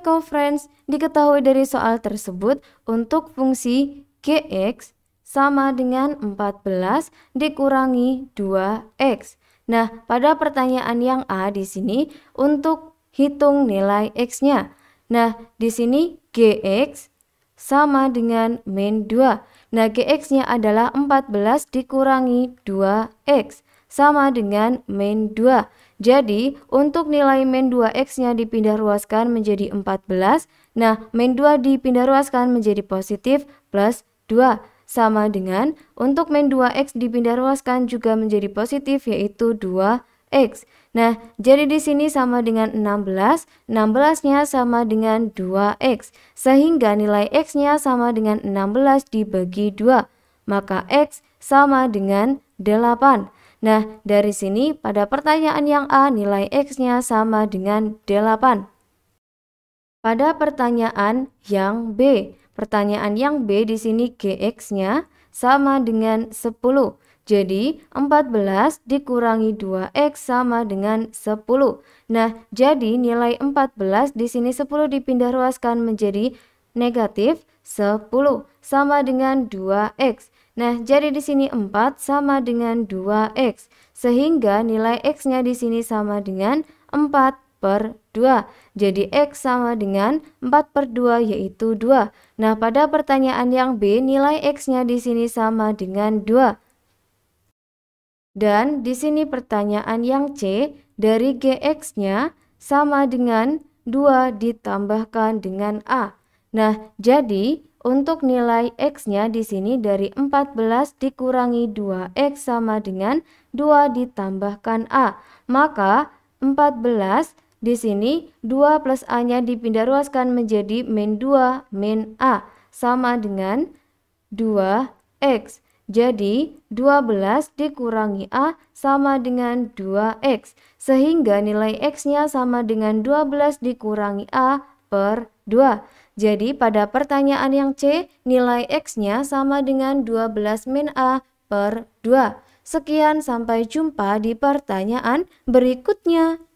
Koekovens diketahui dari soal tersebut untuk fungsi gx sama dengan 14 dikurangi 2x. Nah, pada pertanyaan yang A di sini untuk hitung nilai x-nya. Nah, di sini gx sama dengan min 2. Nah, gx-nya adalah 14 dikurangi 2x sama dengan main 2. Jadi untuk nilai main 2x-nya dipindah ruaskan menjadi 14. Nah, main 2 dipindah ruaskan menjadi positif plus 2. Sama dengan untuk main 2x dipindah ruaskan juga menjadi positif yaitu 2x. Nah, jadi di sini sama dengan 16, 16-nya sama dengan 2x, sehingga nilai x-nya sama dengan 16 dibagi 2, maka x sama dengan 8. Nah, dari sini pada pertanyaan yang A nilai X-nya sama dengan 8. Pada pertanyaan yang B, pertanyaan yang B di sini GX-nya sama dengan 10. Jadi 14 dikurangi 2x sama dengan 10. Nah, jadi nilai 14 di sini 10 dipindah ruaskan menjadi negatif 10 sama dengan 2x. Nah, jadi di sini 4 sama dengan 2x, sehingga nilai x-nya di sini sama dengan 4 per 2. Jadi X sama dengan 4 per 2 yaitu 2. Nah pada pertanyaan yang B nilai X-nya di sini sama dengan 2. Dan di sini pertanyaan yang C dari GX-nya sama dengan 2 ditambahkan dengan A. Nah jadi untuk nilai X-nya di sini dari 14 dikurangi 2X sama dengan 2 ditambahkan A. Maka 14 di sini 2 plus A-nya dipindah ruaskan menjadi min 2 min A sama dengan 2X. Jadi 12 dikurangi A sama dengan 2X. Sehingga nilai X-nya sama dengan 12 dikurangi A per 2. Jadi pada pertanyaan yang C, nilai X-nya sama dengan 12 min A per 2. Sekian sampai jumpa di pertanyaan berikutnya.